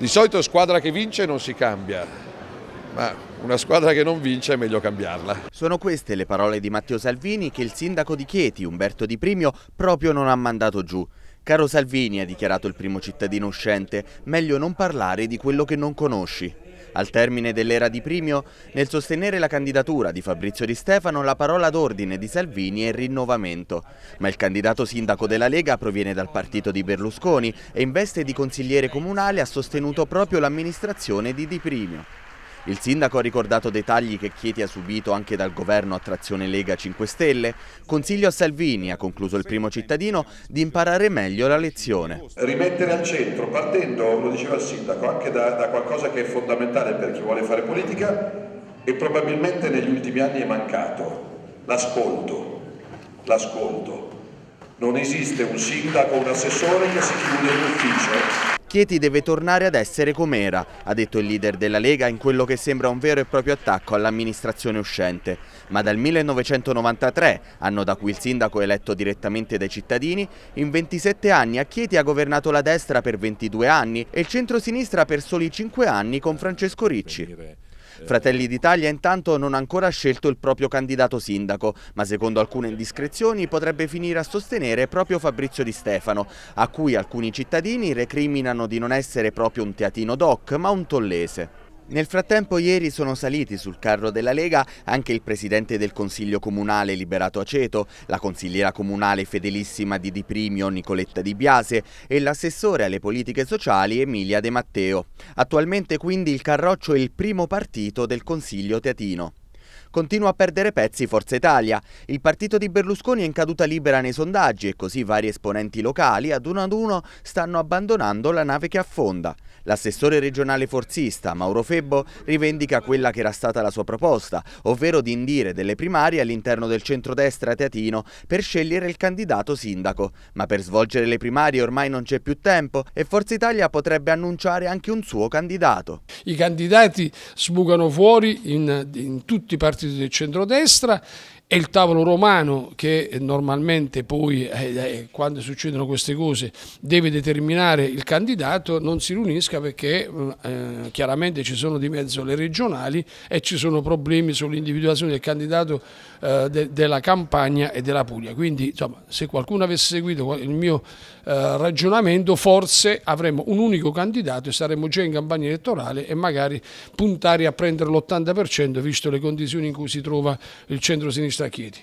Di solito squadra che vince non si cambia, ma una squadra che non vince è meglio cambiarla. Sono queste le parole di Matteo Salvini che il sindaco di Chieti, Umberto Di Primio, proprio non ha mandato giù. Caro Salvini, ha dichiarato il primo cittadino uscente, meglio non parlare di quello che non conosci. Al termine dell'era di Primio, nel sostenere la candidatura di Fabrizio Di Stefano, la parola d'ordine di Salvini è rinnovamento. Ma il candidato sindaco della Lega proviene dal partito di Berlusconi e in veste di consigliere comunale ha sostenuto proprio l'amministrazione di Di Primio. Il sindaco ha ricordato dei tagli che Chieti ha subito anche dal governo a trazione Lega 5 Stelle. Consiglio a Salvini, ha concluso il primo cittadino, di imparare meglio la lezione. Rimettere al centro, partendo, lo diceva il sindaco, anche da, da qualcosa che è fondamentale per chi vuole fare politica e probabilmente negli ultimi anni è mancato, l'ascolto. L'ascolto. Non esiste un sindaco o un assessore che si chiude in ufficio Chieti deve tornare ad essere com'era, ha detto il leader della Lega in quello che sembra un vero e proprio attacco all'amministrazione uscente. Ma dal 1993, anno da cui il sindaco è eletto direttamente dai cittadini, in 27 anni a Chieti ha governato la destra per 22 anni e il centro-sinistra per soli 5 anni con Francesco Ricci. Fratelli d'Italia intanto non ha ancora scelto il proprio candidato sindaco, ma secondo alcune indiscrezioni potrebbe finire a sostenere proprio Fabrizio Di Stefano, a cui alcuni cittadini recriminano di non essere proprio un teatino doc, ma un tollese. Nel frattempo ieri sono saliti sul carro della Lega anche il presidente del Consiglio Comunale Liberato Aceto, la consigliera comunale fedelissima di Di Primio Nicoletta Di Biase e l'assessore alle politiche sociali Emilia De Matteo. Attualmente quindi il Carroccio è il primo partito del Consiglio Teatino. Continua a perdere pezzi Forza Italia. Il partito di Berlusconi è in caduta libera nei sondaggi e così vari esponenti locali ad uno ad uno stanno abbandonando la nave che affonda. L'assessore regionale forzista Mauro Febbo rivendica quella che era stata la sua proposta, ovvero di indire delle primarie all'interno del centrodestra teatino per scegliere il candidato sindaco. Ma per svolgere le primarie ormai non c'è più tempo e Forza Italia potrebbe annunciare anche un suo candidato. I candidati sbucano fuori in, in tutti i partiti del centrodestra e il tavolo romano che normalmente poi eh, eh, quando succedono queste cose deve determinare il candidato non si riunisca perché eh, chiaramente ci sono di mezzo le regionali e ci sono problemi sull'individuazione del candidato eh, de della Campania e della Puglia quindi insomma, se qualcuno avesse seguito il mio eh, ragionamento forse avremmo un unico candidato e saremmo già in campagna elettorale e magari puntare a prendere l'80% visto le condizioni condizioni in cui si trova il centro-sinistra a Chieti.